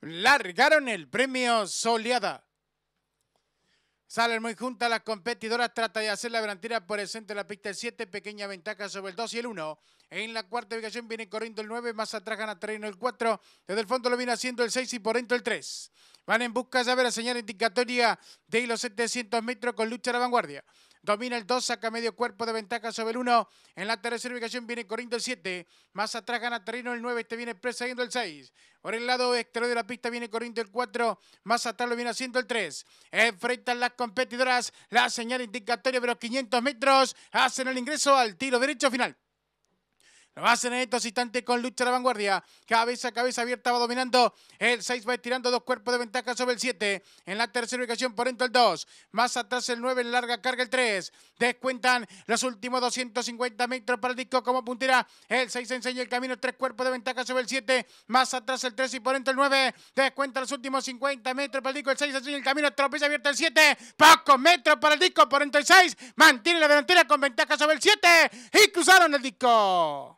largaron el premio Soleada. Salen muy juntas las competidoras, trata de hacer la delantera por el centro de la pista el 7, pequeña ventaja sobre el 2 y el 1. En la cuarta ubicación viene corriendo el 9, más atrás gana terreno el 4, desde el fondo lo viene haciendo el 6 y por dentro el 3. Van en busca de ver la señal indicatoria de los 700 metros con lucha a la vanguardia. Domina el 2, saca medio cuerpo de ventaja sobre el 1. En la tercera ubicación viene corriendo el 7. Más atrás gana terreno el 9. Este viene yendo el 6. Por el lado exterior de la pista viene corriendo el 4. Más atrás lo viene haciendo el 3. Enfrentan las competidoras. La señal indicatoria de los 500 metros. Hacen el ingreso al tiro derecho final hacen en estos instantes con lucha de la vanguardia. Cabeza, cabeza abierta va dominando. El 6 va tirando dos cuerpos de ventaja sobre el 7. En la tercera ubicación por dentro el 2. Más atrás el 9 en larga carga el 3. Descuentan los últimos 250 metros para el disco como puntera. El 6 enseña el camino. Tres cuerpos de ventaja sobre el 7. Más atrás el 3 y por dentro el 9. Descuentan los últimos 50 metros para el disco. El 6 enseña el camino. tropieza abierta el 7. Pocos metros para el disco por dentro el 6. Mantiene la delantera con ventaja sobre el 7. Y cruzaron el disco.